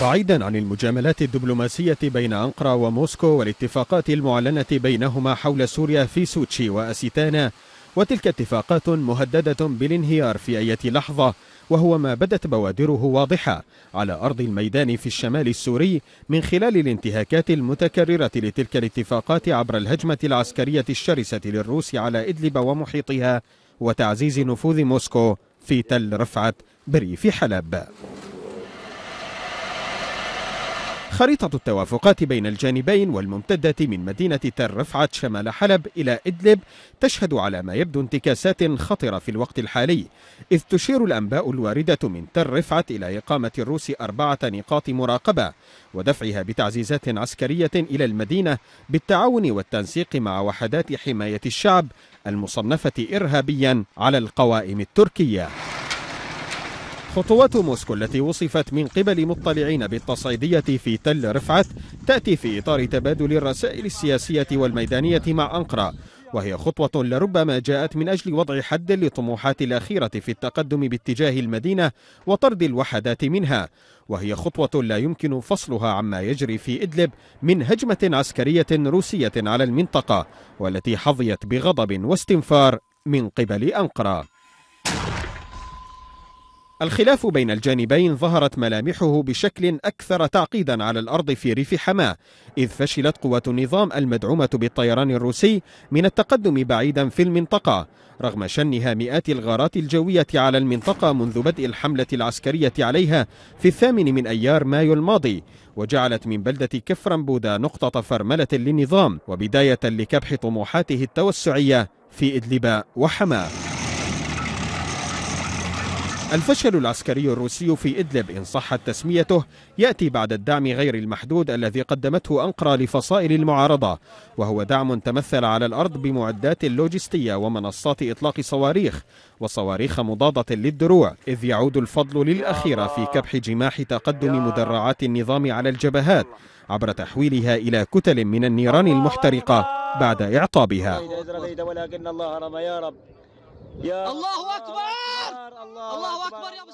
بعيدا عن المجاملات الدبلوماسية بين أنقرة وموسكو والاتفاقات المعلنة بينهما حول سوريا في سوتشي وأسيتانا وتلك اتفاقات مهددة بالانهيار في أي لحظة وهو ما بدت بوادره واضحة على أرض الميدان في الشمال السوري من خلال الانتهاكات المتكررة لتلك الاتفاقات عبر الهجمة العسكرية الشرسة للروس على إدلب ومحيطها وتعزيز نفوذ موسكو في تل رفعت بريف حلب خريطة التوافقات بين الجانبين والممتدة من مدينة تل رفعت شمال حلب إلى إدلب تشهد على ما يبدو انتكاسات خطرة في الوقت الحالي إذ تشير الأنباء الواردة من تل رفعت إلى إقامة الروس أربعة نقاط مراقبة ودفعها بتعزيزات عسكرية إلى المدينة بالتعاون والتنسيق مع وحدات حماية الشعب المصنفة إرهابيا على القوائم التركية خطوات موسكو التي وصفت من قبل مطلعين بالتصعيدية في تل رفعت تأتي في إطار تبادل الرسائل السياسية والميدانية مع أنقرة وهي خطوة لربما جاءت من أجل وضع حد للطموحات الأخيرة في التقدم باتجاه المدينة وطرد الوحدات منها وهي خطوة لا يمكن فصلها عما يجري في إدلب من هجمة عسكرية روسية على المنطقة والتي حظيت بغضب واستنفار من قبل أنقرة الخلاف بين الجانبين ظهرت ملامحه بشكل أكثر تعقيدا على الأرض في ريف حماة إذ فشلت قوات النظام المدعومة بالطيران الروسي من التقدم بعيدا في المنطقة رغم شنها مئات الغارات الجوية على المنطقة منذ بدء الحملة العسكرية عليها في الثامن من أيار مايو الماضي وجعلت من بلدة كفرنبودا نقطة فرملة للنظام وبداية لكبح طموحاته التوسعية في إدلب وحماه الفشل العسكري الروسي في إدلب إن صحت تسميته يأتي بعد الدعم غير المحدود الذي قدمته أنقرة لفصائل المعارضة وهو دعم تمثل على الأرض بمعدات لوجستية ومنصات إطلاق صواريخ وصواريخ مضادة للدروع إذ يعود الفضل للأخيرة في كبح جماح تقدم مدرعات النظام على الجبهات عبر تحويلها إلى كتل من النيران المحترقة بعد إعطابها الله أكبر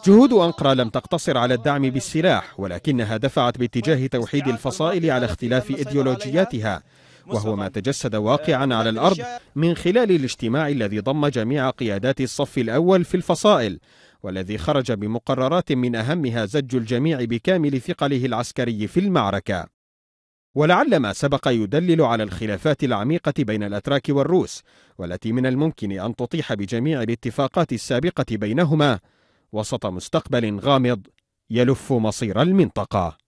جهود أنقرة لم تقتصر على الدعم بالسلاح ولكنها دفعت باتجاه توحيد الفصائل على اختلاف إيديولوجياتها وهو ما تجسد واقعا آه، على الأرض من خلال الاجتماع الذي ضم جميع قيادات الصف الأول في الفصائل والذي خرج بمقررات من أهمها زج الجميع بكامل ثقله العسكري في المعركة ولعل ما سبق يدلل على الخلافات العميقة بين الأتراك والروس والتي من الممكن أن تطيح بجميع الاتفاقات السابقة بينهما وسط مستقبل غامض يلف مصير المنطقة